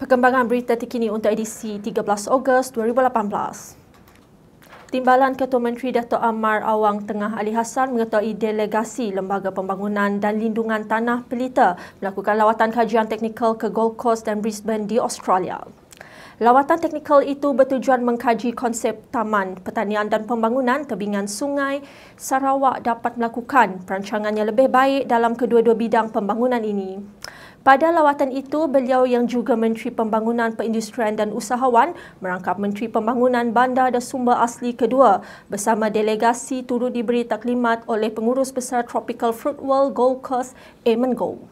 Perkembangan berita terkini untuk edisi 13 Ogos 2018. Timbalan Ketua Menteri Dato' Amar Awang Tengah Ali Hassan mengetuai delegasi Lembaga Pembangunan dan Lindungan Tanah Pelita melakukan lawatan kajian teknikal ke Gold Coast dan Brisbane di Australia. Lawatan teknikal itu bertujuan mengkaji konsep taman, pertanian dan pembangunan tebingan sungai Sarawak dapat melakukan perancangan yang lebih baik dalam kedua-dua bidang pembangunan ini. Pada lawatan itu, beliau yang juga Menteri Pembangunan Perindustrian dan Usahawan merangkap Menteri Pembangunan Bandar dan Sumber Asli Kedua bersama delegasi turut diberi taklimat oleh Pengurus Besar Tropical Fruit World Gold Coast, Eamon Gold.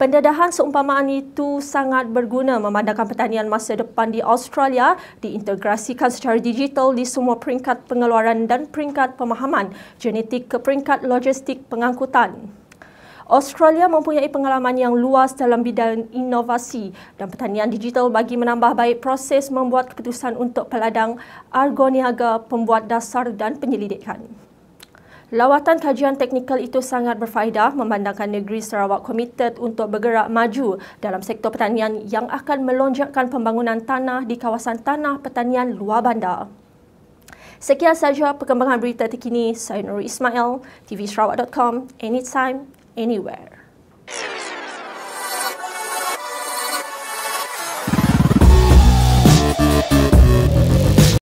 Pendedahan seumpamaan itu sangat berguna memandangkan pertanian masa depan di Australia diintegrasikan secara digital di semua peringkat pengeluaran dan peringkat pemahaman genetik ke peringkat logistik pengangkutan. Australia mempunyai pengalaman yang luas dalam bidang inovasi dan pertanian digital bagi menambah baik proses membuat keputusan untuk peladang, argoniaga, pembuat dasar dan penyelidikan. Lawatan kajian teknikal itu sangat berfaedah memandangkan negeri Sarawak komited untuk bergerak maju dalam sektor pertanian yang akan melonjakkan pembangunan tanah di kawasan tanah pertanian luar bandar. Sekian sahaja perkembangan berita terkini. Saya Nur Ismail, tvsarawak.com, anytime, anywhere.